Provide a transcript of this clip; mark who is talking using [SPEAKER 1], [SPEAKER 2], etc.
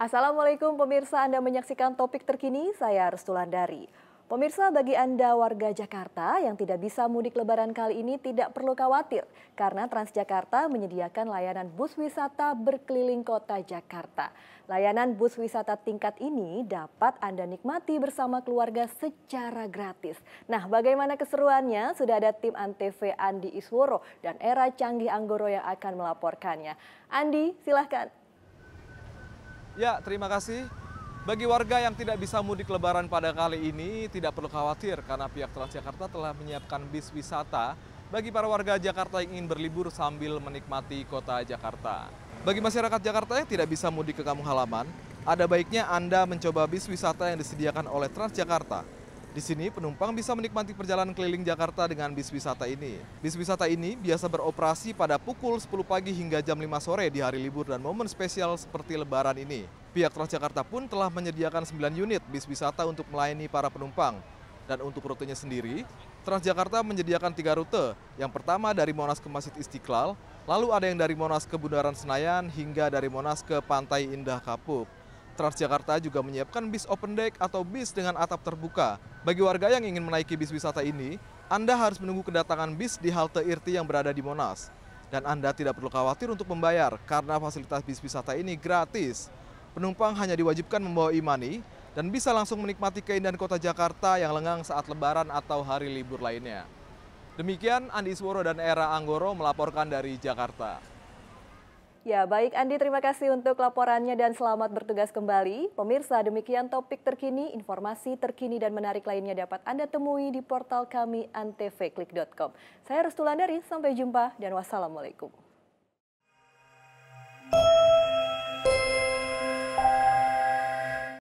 [SPEAKER 1] Assalamualaikum pemirsa, Anda menyaksikan topik terkini, saya Restulandari. Pemirsa bagi Anda warga Jakarta yang tidak bisa mudik lebaran kali ini tidak perlu khawatir karena Transjakarta menyediakan layanan bus wisata berkeliling kota Jakarta. Layanan bus wisata tingkat ini dapat Anda nikmati bersama keluarga secara gratis. Nah bagaimana keseruannya? Sudah ada tim Antv Andi Isworo dan Era Canggih Anggoro yang akan melaporkannya. Andi silahkan.
[SPEAKER 2] Ya, terima kasih. Bagi warga yang tidak bisa mudik lebaran pada kali ini, tidak perlu khawatir karena pihak Transjakarta telah menyiapkan bis wisata bagi para warga Jakarta yang ingin berlibur sambil menikmati kota Jakarta. Bagi masyarakat Jakarta yang tidak bisa mudik ke kampung halaman, ada baiknya Anda mencoba bis wisata yang disediakan oleh Transjakarta di sini penumpang bisa menikmati perjalanan keliling Jakarta dengan bis wisata ini. Bis wisata ini biasa beroperasi pada pukul 10 pagi hingga jam 5 sore di hari libur dan momen spesial seperti lebaran ini. Pihak Transjakarta pun telah menyediakan 9 unit bis wisata untuk melayani para penumpang. Dan untuk rutenya sendiri, Transjakarta menyediakan tiga rute. Yang pertama dari Monas ke Masjid Istiqlal, lalu ada yang dari Monas ke Bundaran Senayan hingga dari Monas ke Pantai Indah Kapuk. Transjakarta juga menyiapkan bis open deck atau bis dengan atap terbuka. Bagi warga yang ingin menaiki bis wisata ini, Anda harus menunggu kedatangan bis di halte IRTI yang berada di Monas. Dan Anda tidak perlu khawatir untuk membayar karena fasilitas bis wisata ini gratis. Penumpang hanya diwajibkan membawa imani e dan bisa langsung menikmati keindahan kota Jakarta yang lengang saat lebaran atau hari libur lainnya. Demikian Andi Isworo dan Era Anggoro melaporkan dari Jakarta.
[SPEAKER 1] Ya, baik Andi, terima kasih untuk laporannya dan selamat bertugas kembali. Pemirsa, demikian topik terkini, informasi terkini dan menarik lainnya dapat Anda temui di portal kami antvklik.com. Saya Restu Landari, sampai jumpa dan wassalamualaikum.